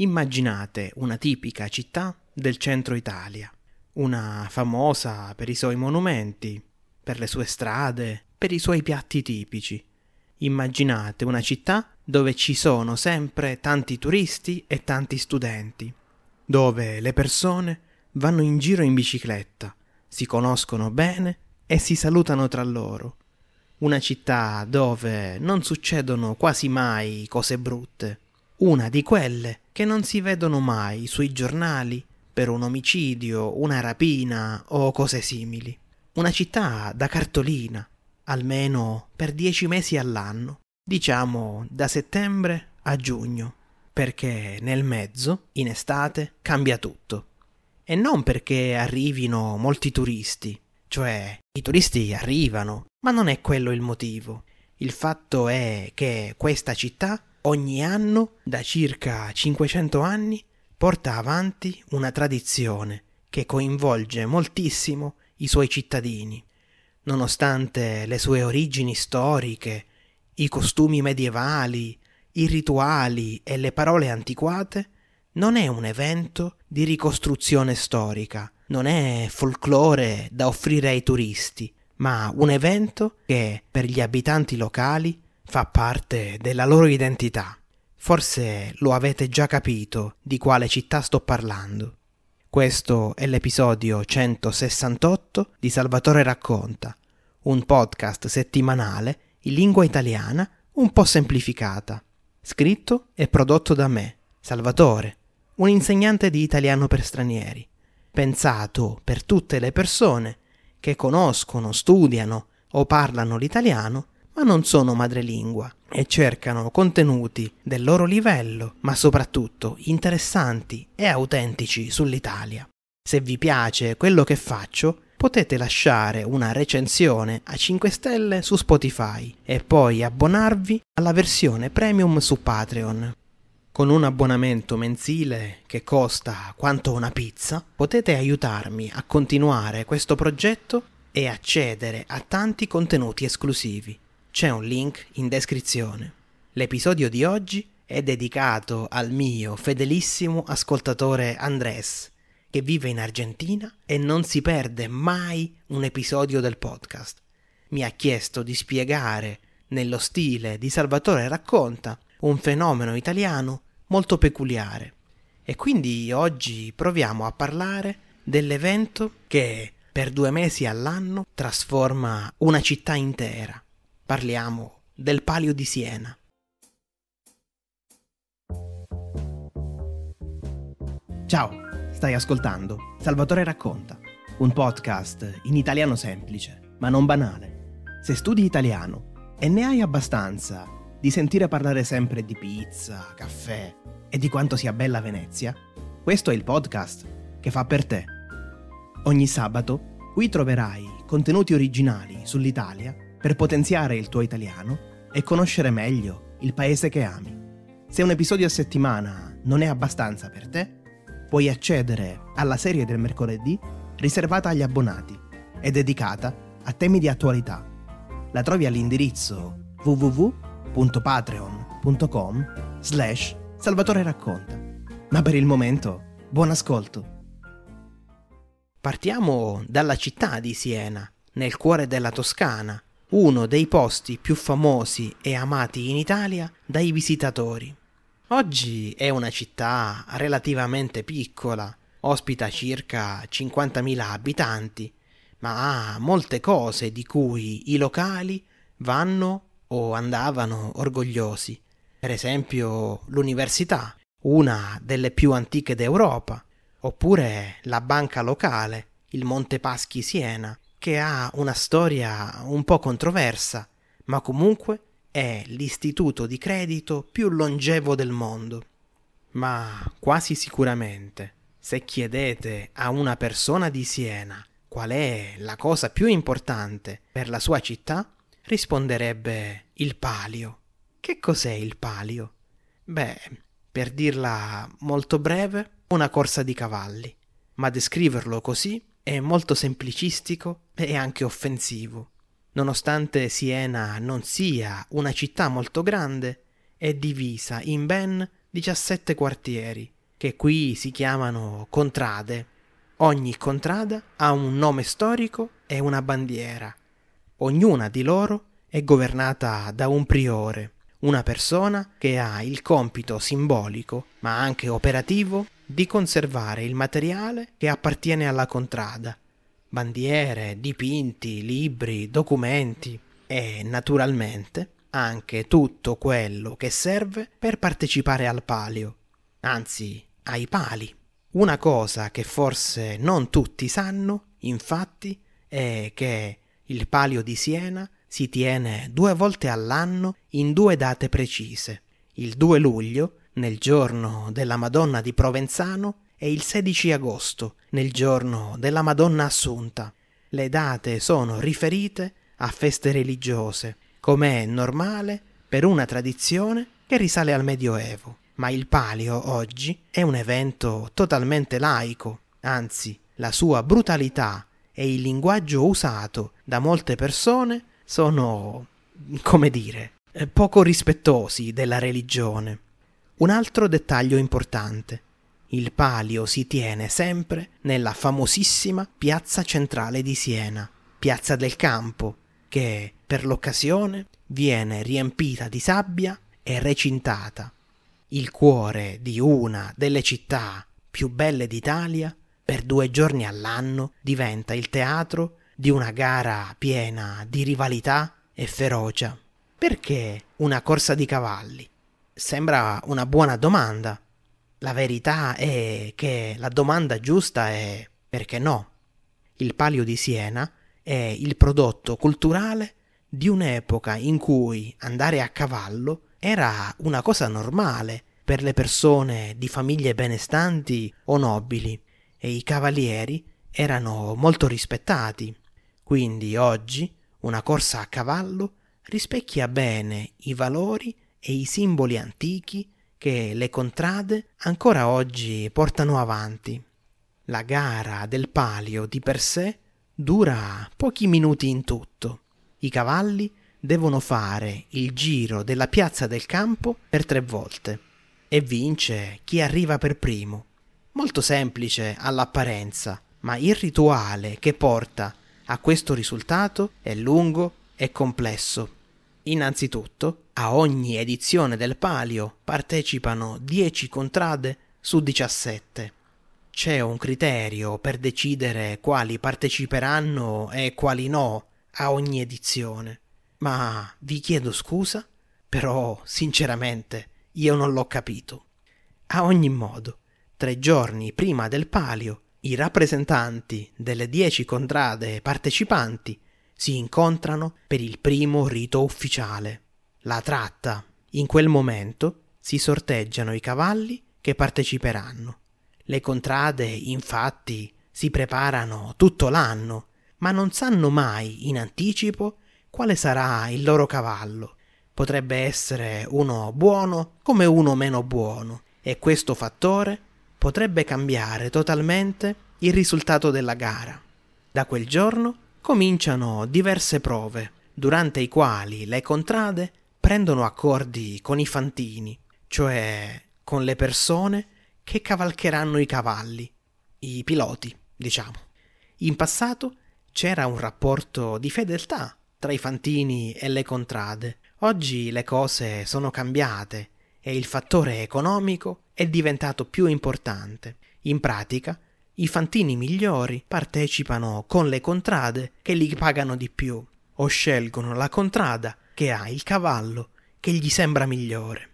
Immaginate una tipica città del centro Italia, una famosa per i suoi monumenti, per le sue strade, per i suoi piatti tipici. Immaginate una città dove ci sono sempre tanti turisti e tanti studenti, dove le persone vanno in giro in bicicletta, si conoscono bene e si salutano tra loro. Una città dove non succedono quasi mai cose brutte una di quelle che non si vedono mai sui giornali per un omicidio, una rapina o cose simili. Una città da cartolina, almeno per dieci mesi all'anno, diciamo da settembre a giugno, perché nel mezzo, in estate, cambia tutto. E non perché arrivino molti turisti, cioè i turisti arrivano, ma non è quello il motivo. Il fatto è che questa città ogni anno da circa 500 anni porta avanti una tradizione che coinvolge moltissimo i suoi cittadini. Nonostante le sue origini storiche, i costumi medievali, i rituali e le parole antiquate, non è un evento di ricostruzione storica, non è folklore da offrire ai turisti, ma un evento che per gli abitanti locali fa parte della loro identità. Forse lo avete già capito di quale città sto parlando. Questo è l'episodio 168 di Salvatore Racconta, un podcast settimanale in lingua italiana un po' semplificata, scritto e prodotto da me, Salvatore, un insegnante di italiano per stranieri, pensato per tutte le persone che conoscono, studiano o parlano l'italiano ma non sono madrelingua e cercano contenuti del loro livello, ma soprattutto interessanti e autentici sull'Italia. Se vi piace quello che faccio, potete lasciare una recensione a 5 stelle su Spotify e poi abbonarvi alla versione premium su Patreon. Con un abbonamento mensile che costa quanto una pizza, potete aiutarmi a continuare questo progetto e accedere a tanti contenuti esclusivi c'è un link in descrizione. L'episodio di oggi è dedicato al mio fedelissimo ascoltatore Andres, che vive in Argentina e non si perde mai un episodio del podcast. Mi ha chiesto di spiegare, nello stile di Salvatore racconta, un fenomeno italiano molto peculiare. E quindi oggi proviamo a parlare dell'evento che per due mesi all'anno trasforma una città intera, Parliamo del Palio di Siena. Ciao, stai ascoltando Salvatore Racconta, un podcast in italiano semplice, ma non banale. Se studi italiano e ne hai abbastanza di sentire parlare sempre di pizza, caffè e di quanto sia bella Venezia, questo è il podcast che fa per te. Ogni sabato qui troverai contenuti originali sull'Italia per potenziare il tuo italiano e conoscere meglio il paese che ami. Se un episodio a settimana non è abbastanza per te, puoi accedere alla serie del mercoledì riservata agli abbonati e dedicata a temi di attualità. La trovi all'indirizzo www.patreon.com slash Salvatore Racconta. Ma per il momento, buon ascolto! Partiamo dalla città di Siena, nel cuore della Toscana, uno dei posti più famosi e amati in Italia dai visitatori. Oggi è una città relativamente piccola, ospita circa 50.000 abitanti, ma ha molte cose di cui i locali vanno o andavano orgogliosi. Per esempio l'università, una delle più antiche d'Europa, oppure la banca locale, il Monte Paschi Siena, che ha una storia un po' controversa, ma comunque è l'istituto di credito più longevo del mondo. Ma quasi sicuramente, se chiedete a una persona di Siena qual è la cosa più importante per la sua città, risponderebbe il palio. Che cos'è il palio? Beh, per dirla molto breve, una corsa di cavalli, ma descriverlo così è molto semplicistico e anche offensivo. Nonostante Siena non sia una città molto grande, è divisa in ben 17 quartieri, che qui si chiamano contrade. Ogni contrada ha un nome storico e una bandiera. Ognuna di loro è governata da un priore, una persona che ha il compito simbolico, ma anche operativo, di conservare il materiale che appartiene alla contrada, bandiere, dipinti, libri, documenti e, naturalmente, anche tutto quello che serve per partecipare al palio, anzi ai pali. Una cosa che forse non tutti sanno, infatti, è che il palio di Siena si tiene due volte all'anno in due date precise, il 2 luglio nel giorno della Madonna di Provenzano e il 16 agosto, nel giorno della Madonna Assunta. Le date sono riferite a feste religiose, come è normale per una tradizione che risale al Medioevo, ma il palio oggi è un evento totalmente laico, anzi la sua brutalità e il linguaggio usato da molte persone sono, come dire, eh, poco rispettosi della religione. Un altro dettaglio importante. Il palio si tiene sempre nella famosissima piazza centrale di Siena, piazza del campo, che per l'occasione viene riempita di sabbia e recintata. Il cuore di una delle città più belle d'Italia, per due giorni all'anno diventa il teatro di una gara piena di rivalità e ferocia. Perché una corsa di cavalli? Sembra una buona domanda. La verità è che la domanda giusta è perché no? Il Palio di Siena è il prodotto culturale di un'epoca in cui andare a cavallo era una cosa normale per le persone di famiglie benestanti o nobili e i cavalieri erano molto rispettati. Quindi oggi una corsa a cavallo rispecchia bene i valori e i simboli antichi che le contrade ancora oggi portano avanti. La gara del palio di per sé dura pochi minuti in tutto. I cavalli devono fare il giro della piazza del campo per tre volte e vince chi arriva per primo. Molto semplice all'apparenza, ma il rituale che porta a questo risultato è lungo e complesso. Innanzitutto a ogni edizione del Palio partecipano 10 contrade su 17. C'è un criterio per decidere quali parteciperanno e quali no a ogni edizione. Ma vi chiedo scusa, però sinceramente io non l'ho capito. A ogni modo, tre giorni prima del Palio, i rappresentanti delle 10 contrade partecipanti si incontrano per il primo rito ufficiale la tratta. In quel momento si sorteggiano i cavalli che parteciperanno. Le contrade, infatti, si preparano tutto l'anno, ma non sanno mai in anticipo quale sarà il loro cavallo. Potrebbe essere uno buono come uno meno buono, e questo fattore potrebbe cambiare totalmente il risultato della gara. Da quel giorno cominciano diverse prove, durante i quali le contrade prendono accordi con i fantini, cioè con le persone che cavalcheranno i cavalli, i piloti, diciamo. In passato c'era un rapporto di fedeltà tra i fantini e le contrade. Oggi le cose sono cambiate e il fattore economico è diventato più importante. In pratica, i fantini migliori partecipano con le contrade che li pagano di più o scelgono la contrada che ha il cavallo che gli sembra migliore.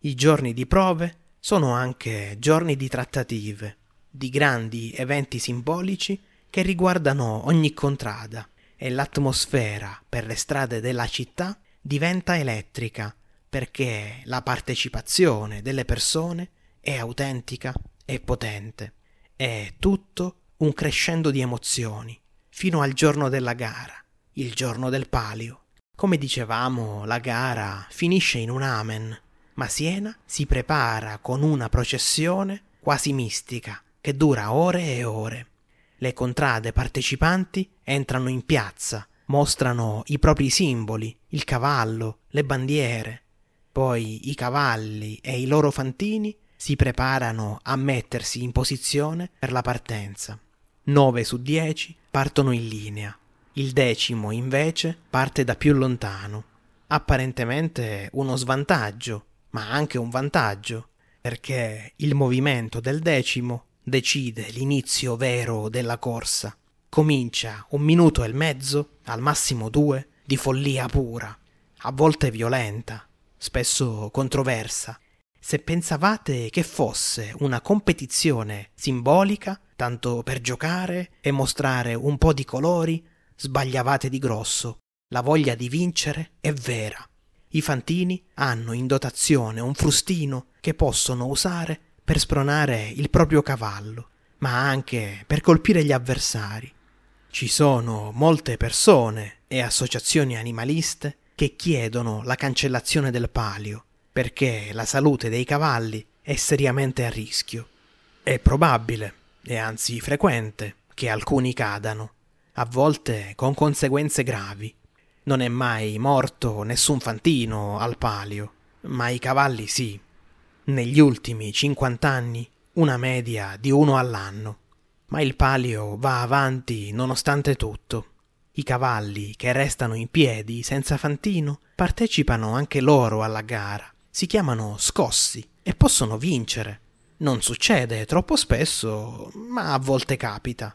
I giorni di prove sono anche giorni di trattative, di grandi eventi simbolici che riguardano ogni contrada e l'atmosfera per le strade della città diventa elettrica perché la partecipazione delle persone è autentica e potente. È tutto un crescendo di emozioni fino al giorno della gara, il giorno del palio. Come dicevamo, la gara finisce in un amen, ma Siena si prepara con una processione quasi mistica che dura ore e ore. Le contrade partecipanti entrano in piazza, mostrano i propri simboli, il cavallo, le bandiere. Poi i cavalli e i loro fantini si preparano a mettersi in posizione per la partenza. 9 su 10 partono in linea, il decimo, invece, parte da più lontano. Apparentemente uno svantaggio, ma anche un vantaggio, perché il movimento del decimo decide l'inizio vero della corsa. Comincia un minuto e mezzo, al massimo due, di follia pura, a volte violenta, spesso controversa. Se pensavate che fosse una competizione simbolica, tanto per giocare e mostrare un po' di colori, sbagliavate di grosso. La voglia di vincere è vera. I fantini hanno in dotazione un frustino che possono usare per spronare il proprio cavallo, ma anche per colpire gli avversari. Ci sono molte persone e associazioni animaliste che chiedono la cancellazione del palio, perché la salute dei cavalli è seriamente a rischio. È probabile, e anzi frequente, che alcuni cadano, a volte con conseguenze gravi. Non è mai morto nessun fantino al palio, ma i cavalli sì. Negli ultimi 50 anni una media di uno all'anno. Ma il palio va avanti nonostante tutto. I cavalli che restano in piedi senza fantino partecipano anche loro alla gara. Si chiamano scossi e possono vincere. Non succede troppo spesso, ma a volte capita.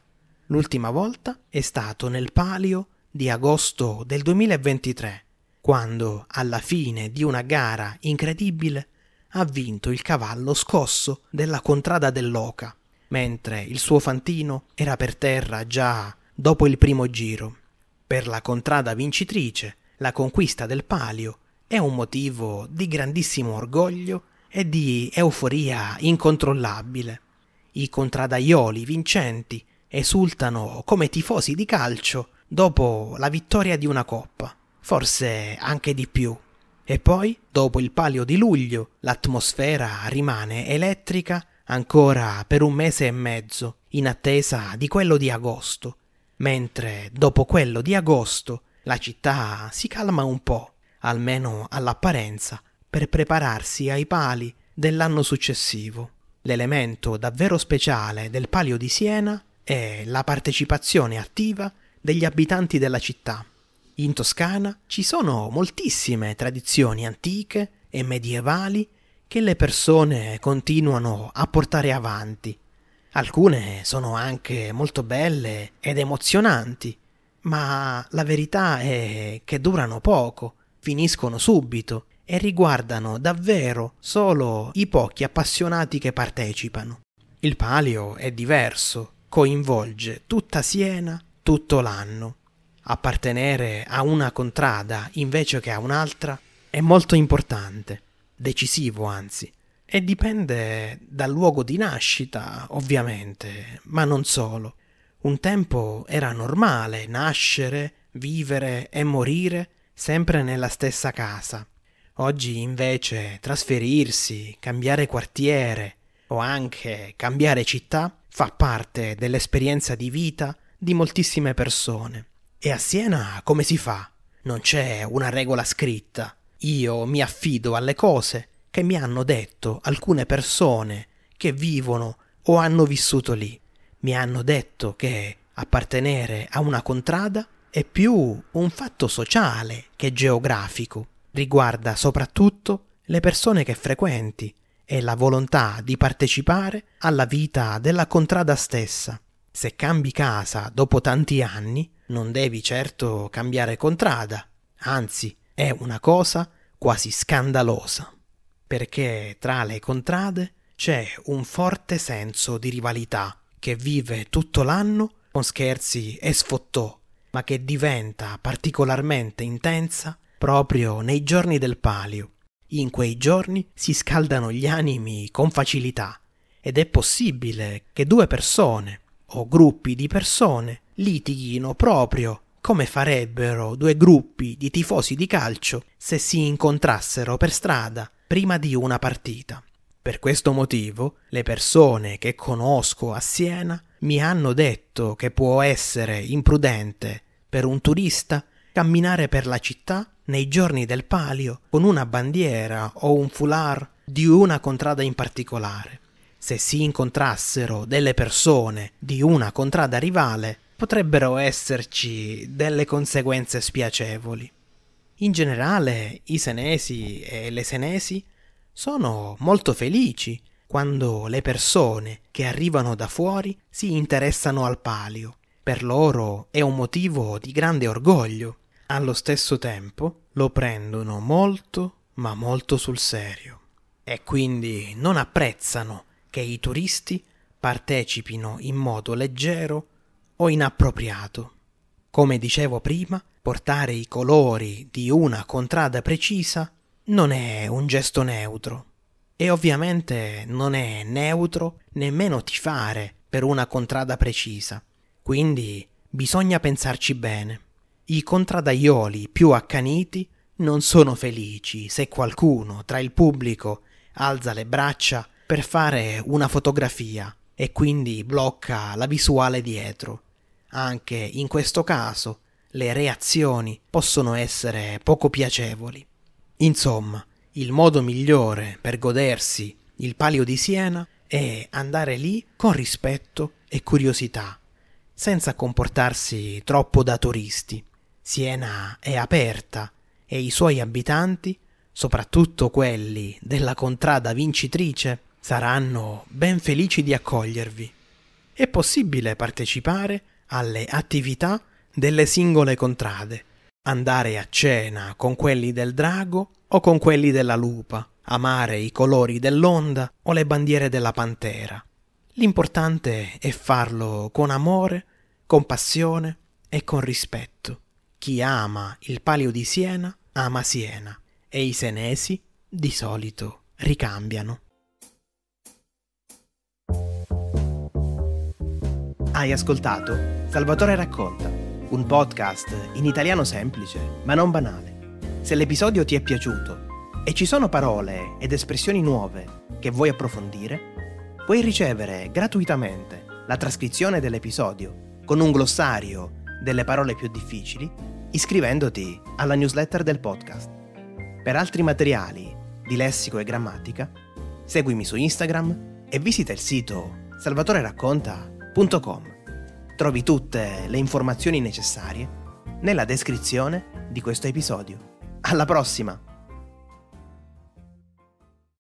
L'ultima volta è stato nel palio di agosto del 2023, quando, alla fine di una gara incredibile, ha vinto il cavallo scosso della contrada dell'Oca, mentre il suo fantino era per terra già dopo il primo giro. Per la contrada vincitrice, la conquista del palio è un motivo di grandissimo orgoglio e di euforia incontrollabile. I contradaioli vincenti esultano come tifosi di calcio dopo la vittoria di una coppa, forse anche di più. E poi, dopo il palio di luglio, l'atmosfera rimane elettrica ancora per un mese e mezzo, in attesa di quello di agosto, mentre dopo quello di agosto la città si calma un po', almeno all'apparenza, per prepararsi ai pali dell'anno successivo. L'elemento davvero speciale del palio di Siena è la partecipazione attiva degli abitanti della città. In Toscana ci sono moltissime tradizioni antiche e medievali che le persone continuano a portare avanti. Alcune sono anche molto belle ed emozionanti, ma la verità è che durano poco, finiscono subito e riguardano davvero solo i pochi appassionati che partecipano. Il palio è diverso, coinvolge tutta Siena tutto l'anno. Appartenere a una contrada invece che a un'altra è molto importante, decisivo anzi, e dipende dal luogo di nascita, ovviamente, ma non solo. Un tempo era normale nascere, vivere e morire sempre nella stessa casa. Oggi invece trasferirsi, cambiare quartiere o anche cambiare città fa parte dell'esperienza di vita di moltissime persone. E a Siena come si fa? Non c'è una regola scritta. Io mi affido alle cose che mi hanno detto alcune persone che vivono o hanno vissuto lì. Mi hanno detto che appartenere a una contrada è più un fatto sociale che geografico. Riguarda soprattutto le persone che frequenti è la volontà di partecipare alla vita della contrada stessa. Se cambi casa dopo tanti anni, non devi certo cambiare contrada, anzi è una cosa quasi scandalosa, perché tra le contrade c'è un forte senso di rivalità che vive tutto l'anno con scherzi e sfottò, ma che diventa particolarmente intensa proprio nei giorni del palio. In quei giorni si scaldano gli animi con facilità ed è possibile che due persone o gruppi di persone litighino proprio come farebbero due gruppi di tifosi di calcio se si incontrassero per strada prima di una partita. Per questo motivo le persone che conosco a Siena mi hanno detto che può essere imprudente per un turista camminare per la città nei giorni del palio con una bandiera o un foulard di una contrada in particolare. Se si incontrassero delle persone di una contrada rivale, potrebbero esserci delle conseguenze spiacevoli. In generale, i senesi e le senesi sono molto felici quando le persone che arrivano da fuori si interessano al palio. Per loro è un motivo di grande orgoglio allo stesso tempo lo prendono molto ma molto sul serio e quindi non apprezzano che i turisti partecipino in modo leggero o inappropriato. Come dicevo prima, portare i colori di una contrada precisa non è un gesto neutro e ovviamente non è neutro nemmeno tifare per una contrada precisa, quindi bisogna pensarci bene. I contradaioli più accaniti non sono felici se qualcuno tra il pubblico alza le braccia per fare una fotografia e quindi blocca la visuale dietro. Anche in questo caso le reazioni possono essere poco piacevoli. Insomma, il modo migliore per godersi il palio di Siena è andare lì con rispetto e curiosità, senza comportarsi troppo da turisti. Siena è aperta e i suoi abitanti, soprattutto quelli della contrada vincitrice, saranno ben felici di accogliervi. È possibile partecipare alle attività delle singole contrade, andare a cena con quelli del drago o con quelli della lupa, amare i colori dell'onda o le bandiere della pantera. L'importante è farlo con amore, con passione e con rispetto. Chi ama il Palio di Siena ama Siena e i senesi di solito ricambiano. Hai ascoltato Salvatore racconta, un podcast in italiano semplice ma non banale. Se l'episodio ti è piaciuto e ci sono parole ed espressioni nuove che vuoi approfondire, puoi ricevere gratuitamente la trascrizione dell'episodio con un glossario delle parole più difficili iscrivendoti alla newsletter del podcast. Per altri materiali di lessico e grammatica, seguimi su Instagram e visita il sito salvatoreracconta.com. Trovi tutte le informazioni necessarie nella descrizione di questo episodio. Alla prossima!